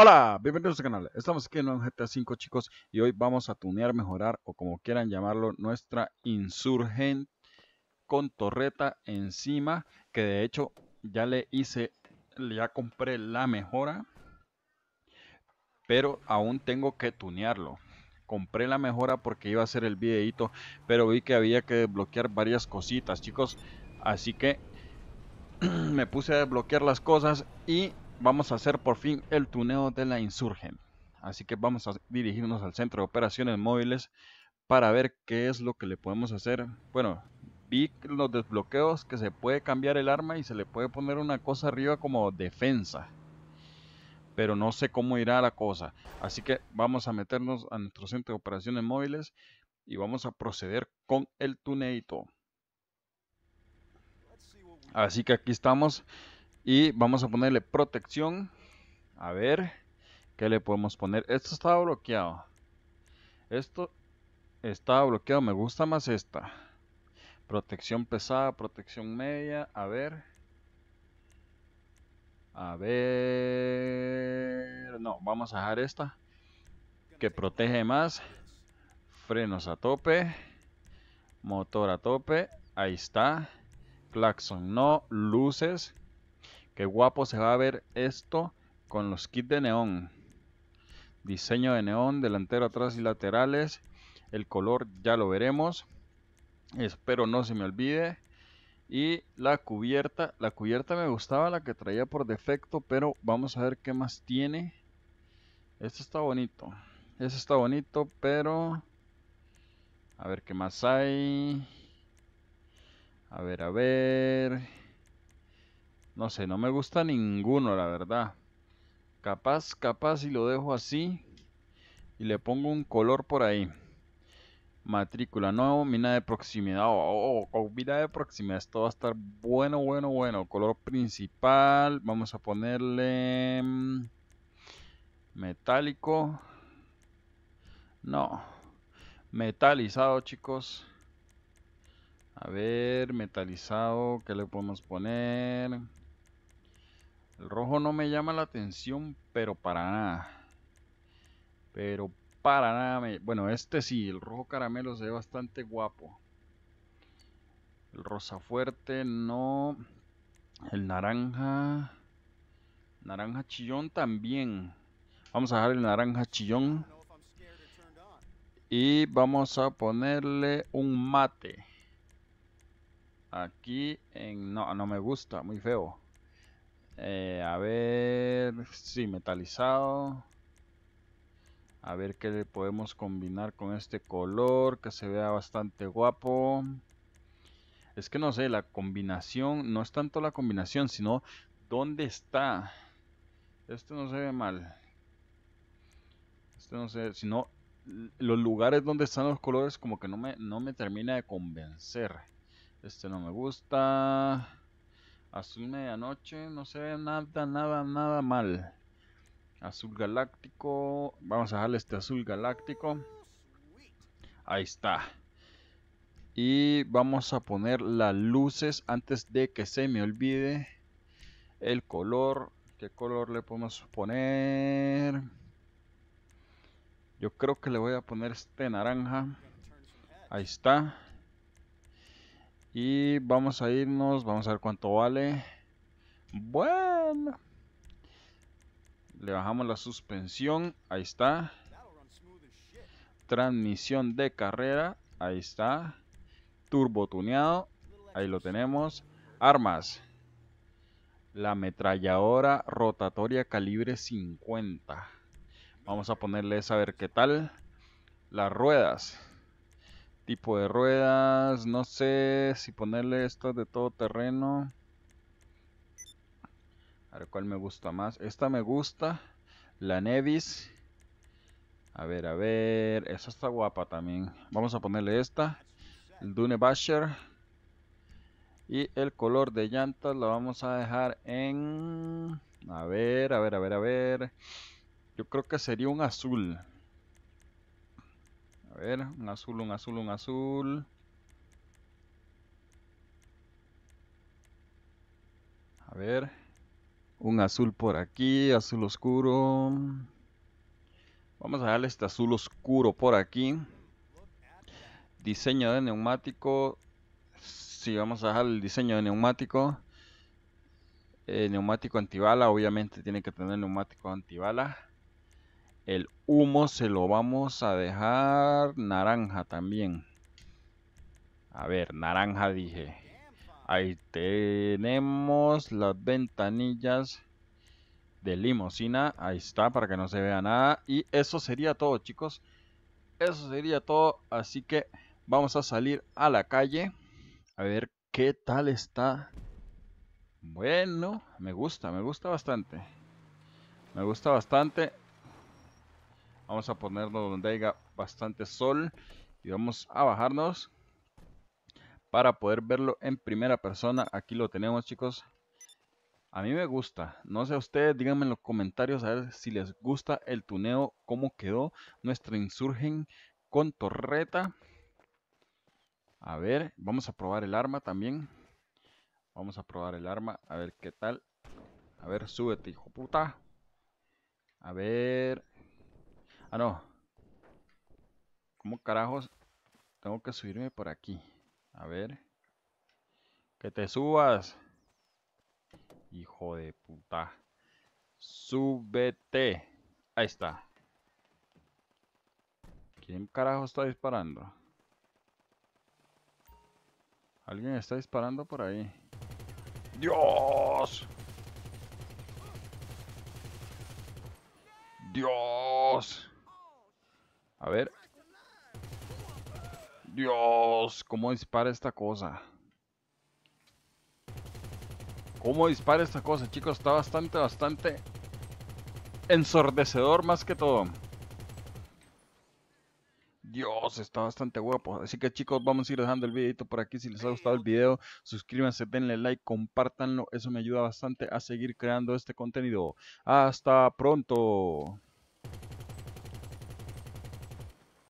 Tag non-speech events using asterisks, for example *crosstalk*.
Hola, bienvenidos al canal. Estamos aquí en un GTA 5 chicos y hoy vamos a tunear, mejorar o como quieran llamarlo, nuestra insurgente con torreta encima, que de hecho ya le hice, ya compré la mejora, pero aún tengo que tunearlo. Compré la mejora porque iba a hacer el videito, pero vi que había que desbloquear varias cositas, chicos. Así que *clears throat* me puse a desbloquear las cosas y vamos a hacer por fin el tuneo de la Insurgen. Así que vamos a dirigirnos al centro de operaciones móviles para ver qué es lo que le podemos hacer. Bueno, vi los desbloqueos que se puede cambiar el arma y se le puede poner una cosa arriba como defensa. Pero no sé cómo irá la cosa. Así que vamos a meternos a nuestro centro de operaciones móviles y vamos a proceder con el tuneito. Así que aquí estamos y vamos a ponerle protección. A ver, ¿qué le podemos poner? Esto está bloqueado. Esto está bloqueado. Me gusta más esta. Protección pesada, protección media. A ver. A ver. No, vamos a dejar esta. Que protege más. Frenos a tope. Motor a tope. Ahí está. Claxon no. Luces. Qué guapo se va a ver esto con los kits de neón. Diseño de neón, delantero, atrás y laterales. El color ya lo veremos. Espero no se me olvide. Y la cubierta. La cubierta me gustaba la que traía por defecto. Pero vamos a ver qué más tiene. Esto está bonito. Eso está bonito, pero... A ver qué más hay. A ver, a ver. No sé, no me gusta ninguno, la verdad. Capaz, capaz y lo dejo así. Y le pongo un color por ahí. Matrícula, nueva, mina de proximidad. o oh, mina de proximidad. Esto va a estar bueno, bueno, bueno. Color principal. Vamos a ponerle mm, metálico. No. Metalizado, chicos. A ver, metalizado. ¿Qué le podemos poner? El rojo no me llama la atención, pero para nada. Pero para nada. Me... Bueno, este sí, el rojo caramelo se ve bastante guapo. El rosa fuerte, no. El naranja. Naranja chillón también. Vamos a dejar el naranja chillón. Y vamos a ponerle un mate. Aquí en... No, no me gusta, muy feo. Eh, a ver, si metalizado. A ver qué le podemos combinar con este color, que se vea bastante guapo. Es que no sé, la combinación, no es tanto la combinación, sino dónde está. Este no se ve mal. Este no se sino los lugares donde están los colores como que no me, no me termina de convencer. Este no me gusta. Azul medianoche, no se ve nada, nada, nada mal. Azul galáctico, vamos a dejarle este azul galáctico. Ahí está. Y vamos a poner las luces antes de que se me olvide el color. ¿Qué color le podemos poner? Yo creo que le voy a poner este naranja. Ahí está. Y vamos a irnos, vamos a ver cuánto vale. Bueno. Le bajamos la suspensión, ahí está. Transmisión de carrera, ahí está. Turbo tuneado, ahí lo tenemos. Armas. La ametralladora rotatoria calibre 50. Vamos a ponerle a ver qué tal. Las ruedas. Tipo de ruedas, no sé si ponerle estas de todo terreno. A ver cuál me gusta más. Esta me gusta. La Nevis. A ver, a ver. Esa está guapa también. Vamos a ponerle esta. El Dune Basher. Y el color de llantas la vamos a dejar en... A ver, a ver, a ver, a ver. Yo creo que sería un azul ver, un azul, un azul, un azul. A ver. Un azul por aquí, azul oscuro. Vamos a darle este azul oscuro por aquí. Diseño de neumático. Si vamos a dejar el diseño de neumático. Eh, neumático antibala, obviamente tiene que tener neumático antibala. El humo se lo vamos a dejar naranja también. A ver, naranja dije. Ahí tenemos las ventanillas de limosina. Ahí está, para que no se vea nada. Y eso sería todo, chicos. Eso sería todo. Así que vamos a salir a la calle. A ver qué tal está. Bueno, me gusta, me gusta bastante. Me gusta bastante. Vamos a ponerlo donde haya bastante sol. Y vamos a bajarnos para poder verlo en primera persona. Aquí lo tenemos, chicos. A mí me gusta. No sé a ustedes, díganme en los comentarios a ver si les gusta el tuneo, cómo quedó nuestro insurgen con torreta. A ver, vamos a probar el arma también. Vamos a probar el arma, a ver qué tal. A ver, súbete, hijo puta. A ver, Ah, no. ¿Cómo carajos tengo que subirme por aquí? A ver. Que te subas. Hijo de puta. Súbete. Ahí está. ¿Quién carajo está disparando? Alguien está disparando por ahí. ¡Dios! ¡Dios! A ver. Dios, ¿cómo dispara esta cosa? ¿Cómo dispara esta cosa, chicos? Está bastante, bastante ensordecedor más que todo. Dios, está bastante guapo. Así que chicos, vamos a ir dejando el videito por aquí. Si les ha gustado el video, suscríbanse, denle like, compártanlo. Eso me ayuda bastante a seguir creando este contenido. Hasta pronto.